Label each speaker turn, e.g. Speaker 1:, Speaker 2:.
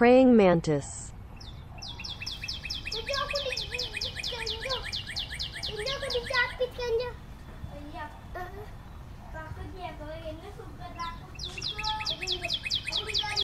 Speaker 1: praying mantis.